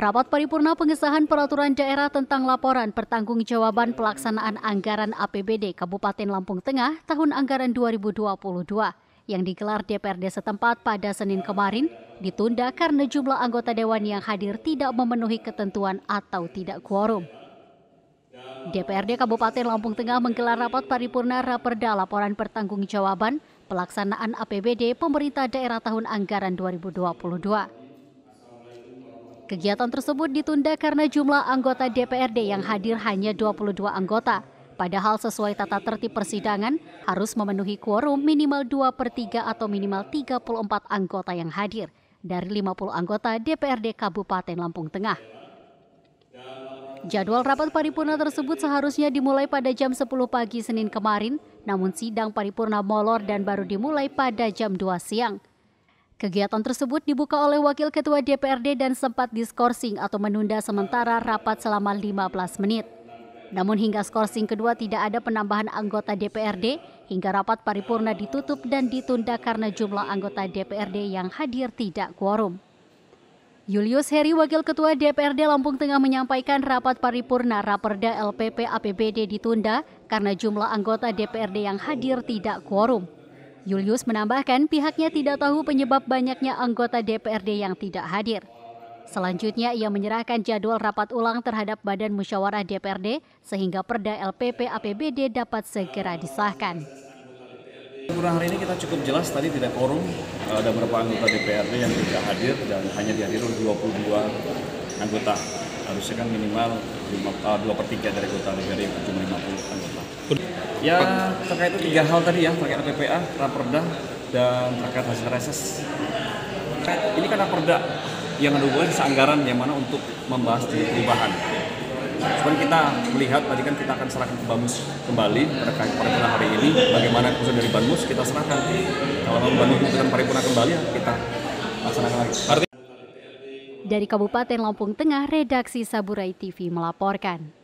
Rapat paripurna pengesahan peraturan daerah tentang laporan pertanggungjawaban pelaksanaan anggaran APBD Kabupaten Lampung Tengah tahun anggaran 2022 yang digelar DPRD setempat pada Senin kemarin ditunda karena jumlah anggota dewan yang hadir tidak memenuhi ketentuan atau tidak quorum. DPRD Kabupaten Lampung Tengah menggelar rapat paripurna Raperda Laporan Pertanggungjawaban Pelaksanaan APBD Pemerintah Daerah Tahun Anggaran 2022. Kegiatan tersebut ditunda karena jumlah anggota DPRD yang hadir hanya 22 anggota. Padahal sesuai tata tertib persidangan, harus memenuhi quorum minimal 2 per 3 atau minimal 34 anggota yang hadir dari 50 anggota DPRD Kabupaten Lampung Tengah. Jadwal rapat paripurna tersebut seharusnya dimulai pada jam 10 pagi Senin kemarin, namun sidang paripurna molor dan baru dimulai pada jam 2 siang. Kegiatan tersebut dibuka oleh Wakil Ketua DPRD dan sempat diskorsing atau menunda sementara rapat selama 15 menit. Namun hingga skorsing kedua tidak ada penambahan anggota DPRD, hingga rapat paripurna ditutup dan ditunda karena jumlah anggota DPRD yang hadir tidak quorum. Julius Heri, Wakil Ketua DPRD Lampung Tengah menyampaikan rapat paripurna Raperda LPP APBD ditunda karena jumlah anggota DPRD yang hadir tidak quorum. Julius menambahkan pihaknya tidak tahu penyebab banyaknya anggota DPRD yang tidak hadir. Selanjutnya, ia menyerahkan jadwal rapat ulang terhadap Badan Musyawarah DPRD sehingga perda LPP APBD dapat segera disahkan. Kurang hari ini kita cukup jelas tadi tidak korum, ada beberapa anggota DPRD yang tidak hadir dan hanya dihadir oleh 22 anggota harusnya kan minimal 2 eh, per 3 dari ujung yang cuma 50 anggota ya terkait itu tiga hal tadi ya terkait PPA, Raperda dan terkait hasil reses kan ini kan Raperda yang ada hubungan seanggaran, yang mana untuk membahas di perubahan cuman kita melihat tadi kan kita akan serahkan ke Bamus kembali terkait paripurna hari ini bagaimana keputusan dari Bamus kita serahkan kalau mau Bamus keputusan paripurna kembali ya kita laksanakan lagi dari Kabupaten Lampung Tengah, Redaksi Saburai TV melaporkan.